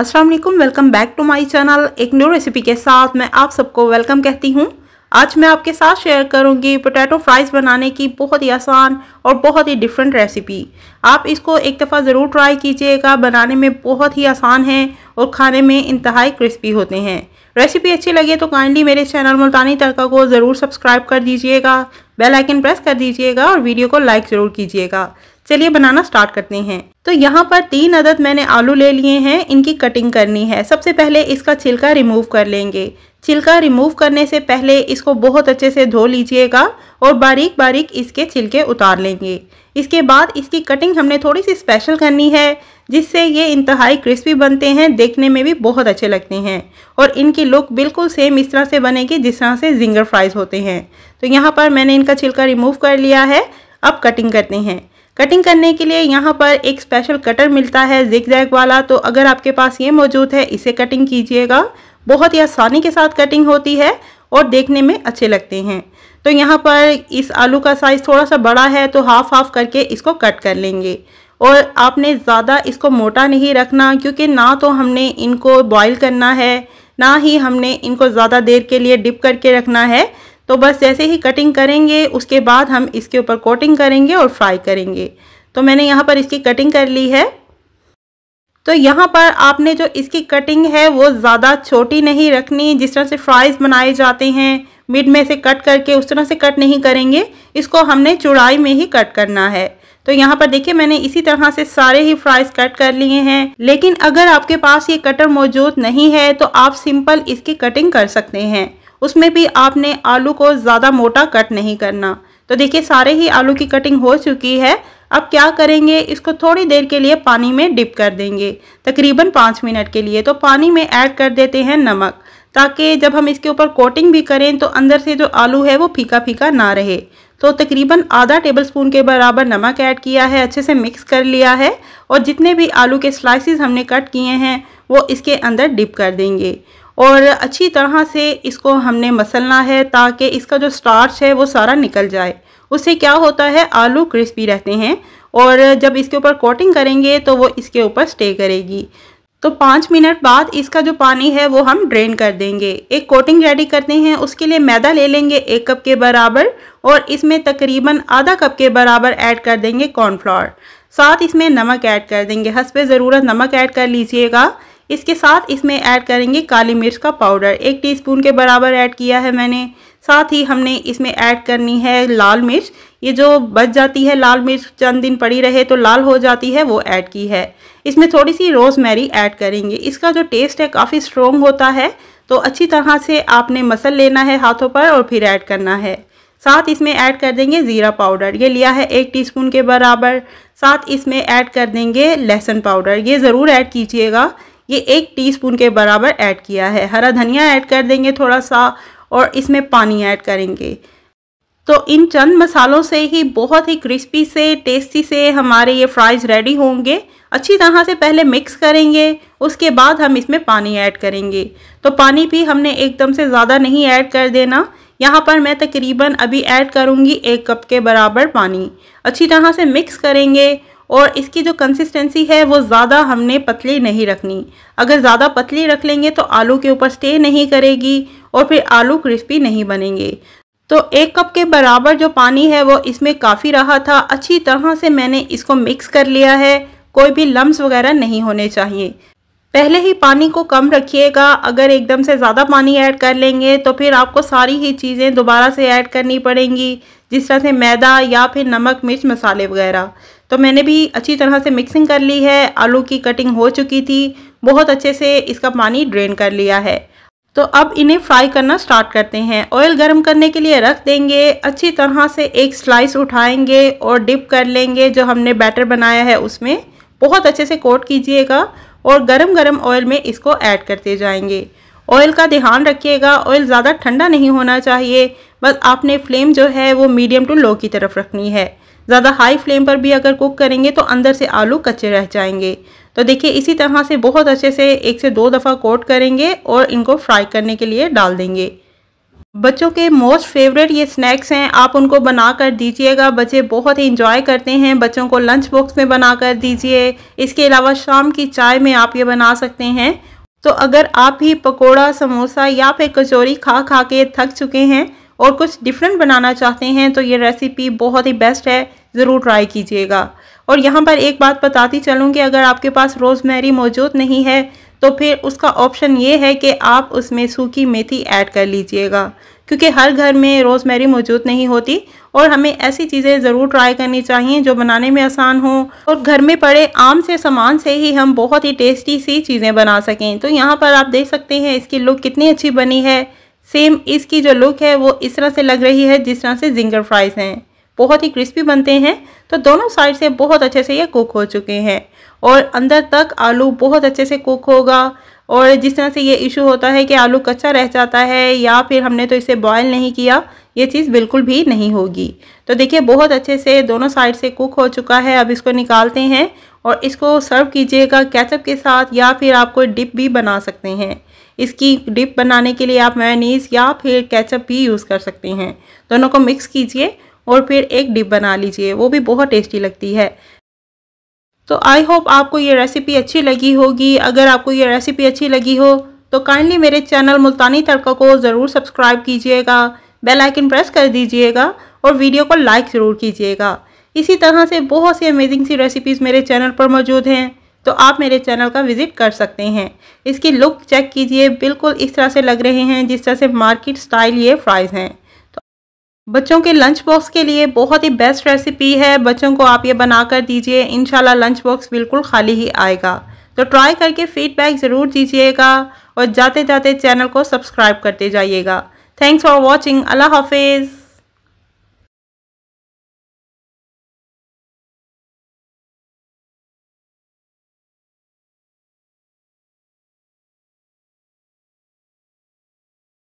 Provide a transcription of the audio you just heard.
अस्सलाम वालेकुम welcome back to my channel एक न्यू रेसिपी के साथ मैं आप सबको वेलकम कहती हूँ आज मैं आपके साथ शेयर करूँगी पोटैटो फ्राइज़ बनाने की बहुत ही आसान और बहुत ही डिफरेंट रेसिपी आप इसको एक दफ़ा ज़रूर ट्राई कीजिएगा बनाने में बहुत ही आसान है और खाने में इंतहाई क्रिस्पी होते हैं रेसिपी अच्छी लगे तो काइंडली मेरे चैनल मुल्तानी तड़का को ज़रूर सब्सक्राइब कर दीजिएगा बेल आइकन प्रेस कर दीजिएगा और वीडियो को लाइक ज़रूर कीजिएगा चलिए बनाना स्टार्ट करते हैं तो यहाँ पर तीन अदद मैंने आलू ले लिए हैं इनकी कटिंग करनी है सबसे पहले इसका छिलका रिमूव कर लेंगे छिलका रिमूव करने से पहले इसको बहुत अच्छे से धो लीजिएगा और बारीक बारीक इसके छिलके उतार लेंगे इसके बाद इसकी कटिंग हमने थोड़ी सी स्पेशल करनी है जिससे ये इंतहाई क्रिस्पी बनते हैं देखने में भी बहुत अच्छे लगते हैं और इनकी लुक बिल्कुल सेम इस तरह से बनेगी जिस तरह से जिंगर फ्राइज़ होते हैं तो यहाँ पर मैंने इनका छिलका रिमूव कर लिया है अब कटिंग करते हैं कटिंग करने के लिए यहाँ पर एक स्पेशल कटर मिलता है जिक जैग वाला तो अगर आपके पास ये मौजूद है इसे कटिंग कीजिएगा बहुत ही आसानी के साथ कटिंग होती है और देखने में अच्छे लगते हैं तो यहाँ पर इस आलू का साइज़ थोड़ा सा बड़ा है तो हाफ हाफ करके इसको कट कर लेंगे और आपने ज़्यादा इसको मोटा नहीं रखना क्योंकि ना तो हमने इनको बॉईल करना है ना ही हमने इनको ज़्यादा देर के लिए डिप करके रखना है तो बस जैसे ही कटिंग करेंगे उसके बाद हम इसके ऊपर कोटिंग करेंगे और फ्राई करेंगे तो मैंने यहाँ पर इसकी कटिंग कर ली है तो यहाँ पर आपने जो इसकी कटिंग है वो ज़्यादा छोटी नहीं रखनी जिस तरह से फ्राइज़ बनाए जाते हैं मिड में से कट करके उस तरह से कट नहीं करेंगे इसको हमने चौड़ाई में ही कट करना है तो यहाँ पर देखिए मैंने इसी तरह से सारे ही फ्राइज कट कर लिए हैं लेकिन अगर आपके पास ये कटर मौजूद नहीं है तो आप सिंपल इसकी कटिंग कर सकते हैं उसमें भी आपने आलू को ज़्यादा मोटा कट नहीं करना तो देखिए सारे ही आलू की कटिंग हो चुकी है अब क्या करेंगे इसको थोड़ी देर के लिए पानी में डिप कर देंगे तकरीबन पाँच मिनट के लिए तो पानी में ऐड कर देते हैं नमक ताकि जब हम इसके ऊपर कोटिंग भी करें तो अंदर से जो आलू है वो फीका फीका ना रहे तो तकरीबन आधा टेबल स्पून के बराबर नमक ऐड किया है अच्छे से मिक्स कर लिया है और जितने भी आलू के स्लाइसिस हमने कट किए हैं वो इसके अंदर डिप कर देंगे और अच्छी तरह से इसको हमने मसलना है ताकि इसका जो स्टार्च है वो सारा निकल जाए उससे क्या होता है आलू क्रिस्पी रहते हैं और जब इसके ऊपर कोटिंग करेंगे तो वो इसके ऊपर स्टे करेगी तो पाँच मिनट बाद इसका जो पानी है वो हम ड्रेन कर देंगे एक कोटिंग रेडी करते हैं उसके लिए मैदा ले लेंगे एक कप के बराबर और इसमें तकरीबन आधा कप के बराबर ऐड कर देंगे कॉर्नफ्लावर साथ इसमें नमक ऐड कर देंगे हंस पे ज़रूरत नमक ऐड कर लीजिएगा इसके साथ इसमें ऐड करेंगे काली मिर्च का पाउडर एक टीस्पून के बराबर ऐड किया है मैंने साथ ही हमने इसमें ऐड करनी है लाल मिर्च ये जो बच जाती है लाल मिर्च चंद दिन पड़ी रहे तो लाल हो जाती है वो ऐड की है इसमें थोड़ी सी रोज़मेरी ऐड करेंगे इसका जो टेस्ट है काफ़ी स्ट्रोंग होता है तो अच्छी तरह से आपने मसल लेना है हाथों पर और फिर ऐड करना है साथ इसमें ऐड कर देंगे ज़ीरा पाउडर ये लिया है एक टीस्पून के बराबर साथ इसमें ऐड कर देंगे लहसुन पाउडर ये ज़रूर ऐड कीजिएगा ये एक टीस्पून के बराबर ऐड किया है हरा धनिया ऐड कर देंगे थोड़ा सा और इसमें पानी ऐड करेंगे तो इन चंद मसालों से ही बहुत ही क्रिस्पी से टेस्टी से हमारे ये फ्राइज़ रेडी होंगे अच्छी तरह से पहले मिक्स करेंगे उसके बाद हम इसमें पानी ऐड करेंगे तो पानी भी हमने एकदम से ज़्यादा नहीं ऐड कर देना यहाँ पर मैं तकरीबन अभी ऐड करूँगी एक कप के बराबर पानी अच्छी तरह से मिक्स करेंगे और इसकी जो कंसिस्टेंसी है वो ज़्यादा हमने पतली नहीं रखनी अगर ज़्यादा पतली रख लेंगे तो आलू के ऊपर स्टे नहीं करेगी और फिर आलू क्रिस्पी नहीं बनेंगे तो एक कप के बराबर जो पानी है वो इसमें काफ़ी रहा था अच्छी तरह से मैंने इसको मिक्स कर लिया है कोई भी लम्ब वगैरह नहीं होने चाहिए पहले ही पानी को कम रखिएगा अगर एकदम से ज़्यादा पानी ऐड कर लेंगे तो फिर आपको सारी ही चीज़ें दोबारा से ऐड करनी पड़ेंगी जिस तरह से मैदा या फिर नमक मिर्च मसाले वगैरह तो मैंने भी अच्छी तरह से मिक्सिंग कर ली है आलू की कटिंग हो चुकी थी बहुत अच्छे से इसका पानी ड्रेन कर लिया है तो अब इन्हें फ्राई करना स्टार्ट करते हैं ऑयल गर्म करने के लिए रख देंगे अच्छी तरह से एक स्लाइस उठाएंगे और डिप कर लेंगे जो हमने बैटर बनाया है उसमें बहुत अच्छे से कोट कीजिएगा और गरम गरम ऑयल में इसको ऐड करते जाएंगे ऑयल का ध्यान रखिएगा ऑयल ज़्यादा ठंडा नहीं होना चाहिए बस आपने फ्लेम जो है वो मीडियम टू लो की तरफ रखनी है ज़्यादा हाई फ्लेम पर भी अगर कुक करेंगे तो अंदर से आलू कच्चे रह जाएंगे तो देखिए इसी तरह से बहुत अच्छे से एक से दो दफ़ा कोट करेंगे और इनको फ्राई करने के लिए डाल देंगे बच्चों के मोस्ट फेवरेट ये स्नैक्स हैं आप उनको बना कर दीजिएगा बच्चे बहुत ही इंजॉय करते हैं बच्चों को लंच बॉक्स में बना कर दीजिए इसके अलावा शाम की चाय में आप ये बना सकते हैं तो अगर आप भी पकोड़ा समोसा या फिर कचौरी खा खा के थक चुके हैं और कुछ डिफरेंट बनाना चाहते हैं तो ये रेसिपी बहुत ही बेस्ट है ज़रूर ट्राई कीजिएगा और यहाँ पर एक बात बताती चलूँ कि अगर आपके पास रोज़मेरी मौजूद नहीं है तो फिर उसका ऑप्शन ये है कि आप उसमें सूखी मेथी ऐड कर लीजिएगा क्योंकि हर घर में रोज़मेरी मौजूद नहीं होती और हमें ऐसी चीज़ें ज़रूर ट्राई करनी चाहिए जो बनाने में आसान हो और घर में पड़े आम से सामान से ही हम बहुत ही टेस्टी सी चीज़ें बना सकें तो यहाँ पर आप देख सकते हैं इसकी लुक कितनी अच्छी बनी है सेम इसकी जो लुक है वो इस तरह से लग रही है जिस तरह से जिंगर फ्राइज़ हैं बहुत ही क्रिस्पी बनते हैं तो दोनों साइड से बहुत अच्छे से ये कुक हो चुके हैं और अंदर तक आलू बहुत अच्छे से कुक होगा और जिस तरह से ये इशू होता है कि आलू कच्चा रह जाता है या फिर हमने तो इसे बॉयल नहीं किया ये चीज़ बिल्कुल भी नहीं होगी तो देखिए बहुत अच्छे से दोनों साइड से कुक हो चुका है अब इसको निकालते हैं और इसको सर्व कीजिएगा कैचअप के साथ या फिर आप कोई डिप भी बना सकते हैं इसकी डिप बनाने के लिए आप मैनीज़ या फिर कैचअप भी यूज़ कर सकते हैं दोनों को मिक्स कीजिए और फिर एक डिप बना लीजिए वो भी बहुत टेस्टी लगती है तो आई होप आपको ये रेसिपी अच्छी लगी होगी अगर आपको ये रेसिपी अच्छी लगी हो तो काइंडली मेरे चैनल मुल्तानी तड़का को ज़रूर सब्सक्राइब कीजिएगा बेल आइकन प्रेस कर दीजिएगा और वीडियो को लाइक ज़रूर कीजिएगा इसी तरह से बहुत सी अमेजिंग सी रेसिपीज़ मेरे चैनल पर मौजूद हैं तो आप मेरे चैनल का विज़िट कर सकते हैं इसकी लुक चेक कीजिए बिल्कुल इस तरह से लग रहे हैं जिस तरह से मार्केट स्टाइल ये फ्राइज़ हैं बच्चों के लंच बॉक्स के लिए बहुत ही बेस्ट रेसिपी है बच्चों को आप ये बना कर दीजिए इन लंच बॉक्स बिल्कुल खाली ही आएगा तो ट्राई करके फीडबैक ज़रूर दीजिएगा और जाते जाते चैनल को सब्सक्राइब करते जाइएगा थैंक्स फॉर वॉचिंग अल्लाह हाफिज़